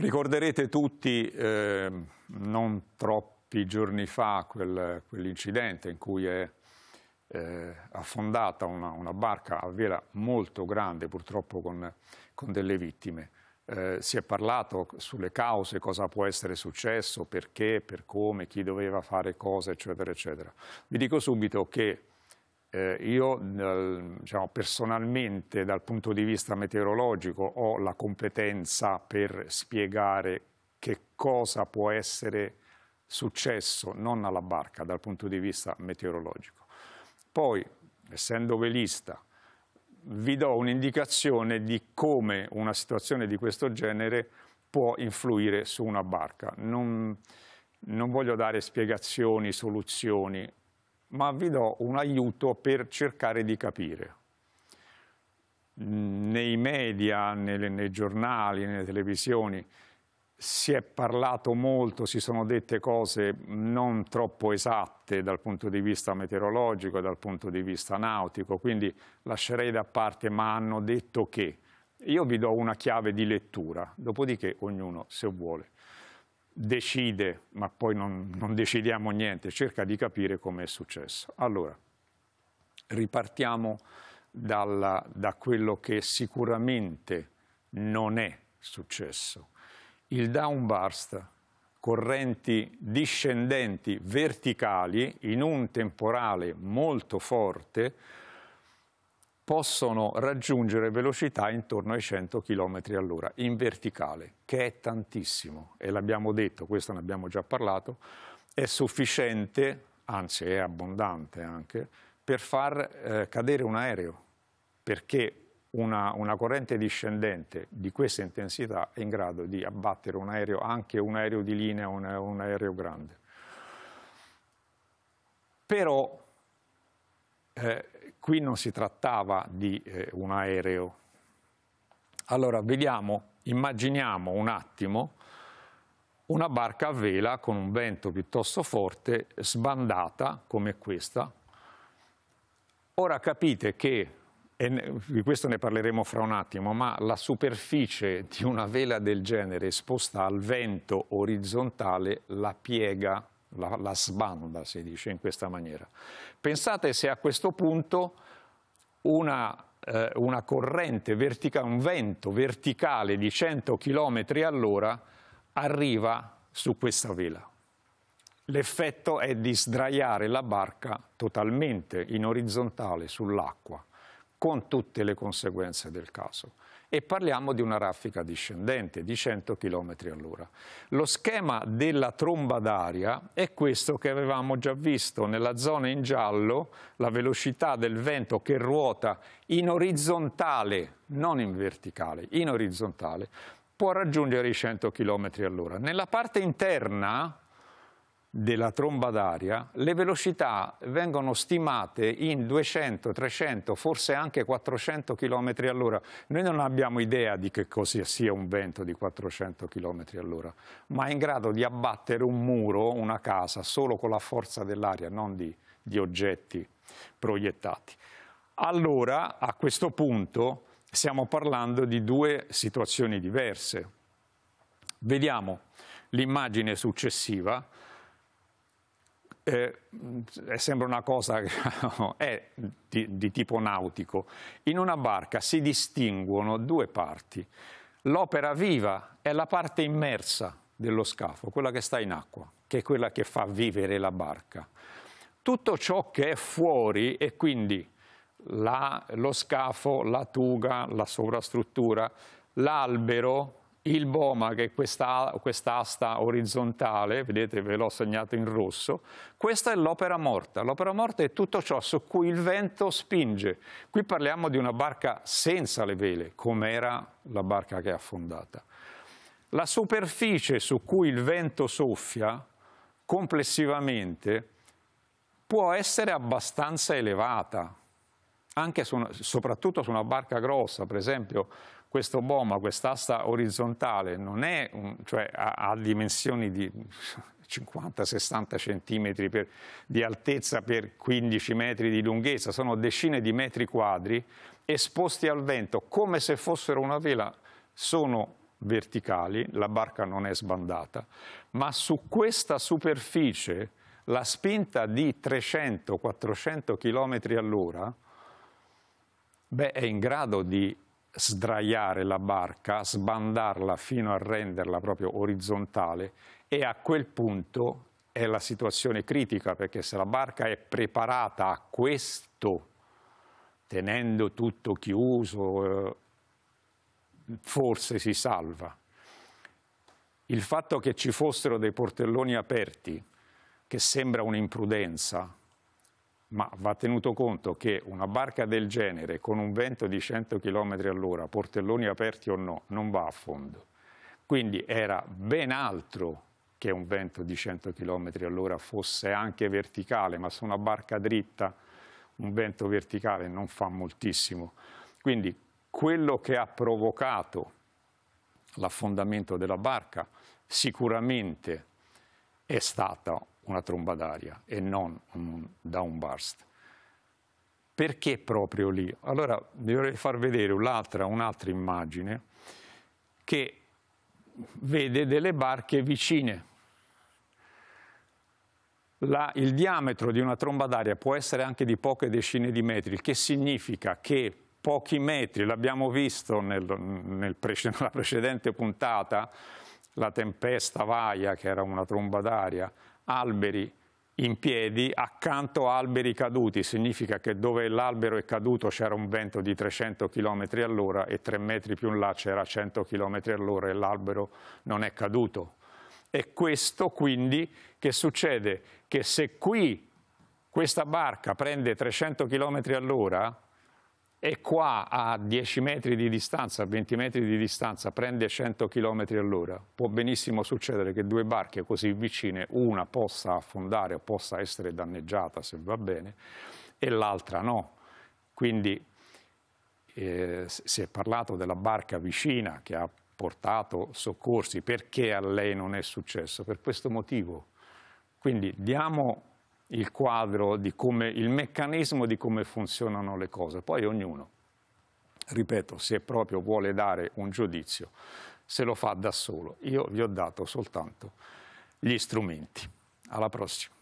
Ricorderete tutti, eh, non troppi giorni fa, quel, quell'incidente in cui è eh, affondata una, una, barca a vela molto grande, purtroppo con, con delle vittime. Eh, si è parlato sulle cause, cosa può essere successo, perché, per come, chi doveva fare cosa, eccetera, eccetera. Vi dico subito che eh, io diciamo, personalmente dal punto di vista meteorologico ho la competenza per spiegare che cosa può essere successo non alla barca dal punto di vista meteorologico. Poi, essendo velista, vi do un'indicazione di come una situazione di questo genere può influire su una barca. Non, non voglio dare spiegazioni, soluzioni, ma vi do un aiuto per cercare di capire. Nei media, nelle, nei giornali, nelle televisioni si è parlato molto, si sono dette cose non troppo esatte dal punto di vista meteorologico dal punto di vista nautico, quindi lascerei da parte ma hanno detto che. Io vi do una chiave di lettura, dopodiché ognuno se vuole decide, ma poi non, non decidiamo niente, cerca di capire come è successo. Allora, ripartiamo dalla, da quello che sicuramente non è successo. Il downburst, correnti discendenti verticali in un temporale molto forte, possono raggiungere velocità intorno ai 100 km all'ora in verticale, che è tantissimo e l'abbiamo detto, questo ne abbiamo già parlato, è sufficiente, anzi è abbondante anche, per far eh, cadere un aereo, perché una, una, corrente discendente di questa intensità è in grado di abbattere un aereo, anche un aereo di linea, un, un aereo grande. Però eh, Qui non si trattava di eh, un aereo. Allora, vediamo, immaginiamo un attimo una barca a vela con un vento piuttosto forte, sbandata come questa. Ora capite che, e di questo ne parleremo fra un attimo, ma la superficie di una vela del genere esposta al vento orizzontale la piega la, la sbanda si dice in questa maniera. Pensate se a questo punto una eh, una corrente verticale, un vento verticale di 100 km all'ora arriva su questa vela. L'effetto è di sdraiare la barca totalmente in orizzontale sull'acqua, con tutte le conseguenze del caso e parliamo di una raffica discendente di 100 km all'ora. Lo schema della tromba d'aria è questo che avevamo già visto nella zona in giallo, la velocità del vento che ruota in orizzontale, non in verticale, in orizzontale, può raggiungere i 100 km all'ora. Nella parte interna, della tromba d'aria, le velocità vengono stimate in 200, 300, forse anche 400 km all'ora. Noi non abbiamo idea di che cosa sia un vento di 400 km all'ora, ma è in grado di abbattere un muro, una casa, solo con la forza dell'aria, non di, di oggetti proiettati. Allora, a questo punto, stiamo parlando di due situazioni diverse. Vediamo l'immagine successiva eh, sembra una cosa è di, di tipo nautico, in una barca si distinguono due parti. L'opera viva è la parte immersa dello scafo, quella che sta in acqua, che è quella che fa vivere la barca. Tutto ciò che è fuori e quindi la, lo scafo, la tuga, la sovrastruttura, l'albero, il BOMA, che è questa, quest'asta orizzontale, vedete ve l'ho segnato in rosso, questa è l'opera morta. L'opera morta è tutto ciò su cui il vento spinge. Qui parliamo di una barca senza le vele, come era la barca che è affondata. La superficie su cui il vento soffia, complessivamente, può essere abbastanza elevata, anche su una, soprattutto su una barca grossa, per esempio questo BOMA, quest'asta orizzontale, non è un, cioè, ha, ha dimensioni di 50-60 centimetri per, di altezza per 15 metri di lunghezza, sono decine di metri quadri esposti al vento come se fossero una vela, sono verticali, la barca non è sbandata, ma su questa superficie la spinta di 300-400 km all'ora beh, è in grado di sdraiare la barca, sbandarla fino a renderla proprio orizzontale e a quel punto è la situazione critica perché se la barca è preparata a questo, tenendo tutto chiuso, eh, forse si salva. Il fatto che ci fossero dei portelloni aperti, che sembra un'imprudenza, ma va tenuto conto che una barca del genere con un vento di 100 km all'ora, portelloni aperti o no, non va a fondo. Quindi era ben altro che un vento di 100 km all'ora fosse anche verticale, ma su una barca dritta un vento verticale non fa moltissimo. Quindi quello che ha provocato l'affondamento della barca sicuramente è stata una tromba d'aria e non un downburst. Perché proprio lì? Allora vi vorrei far vedere un'altra un immagine che vede delle barche vicine. La, il diametro di una tromba d'aria può essere anche di poche decine di metri, il che significa che pochi metri, l'abbiamo visto nel, nel pre, nella precedente puntata, la tempesta Vaia, che era una tromba d'aria, alberi in piedi accanto a alberi caduti, significa che dove l'albero è caduto c'era un vento di 300 km all'ora e 3 metri più in là c'era 100 km all'ora e l'albero non è caduto. E questo quindi che succede? Che se qui questa barca prende 300 km all'ora, e qua a 10 metri di distanza, 20 metri di distanza prende 100 km all'ora, può benissimo succedere che due barche così vicine, una possa affondare o possa essere danneggiata se va bene e l'altra no. Quindi eh, si è parlato della barca vicina che ha portato soccorsi, perché a lei non è successo? Per questo motivo. Quindi diamo il quadro di come, il meccanismo di come funzionano le cose. Poi ognuno, ripeto, se proprio vuole dare un giudizio, se lo fa da solo. Io vi ho dato soltanto gli strumenti. Alla prossima.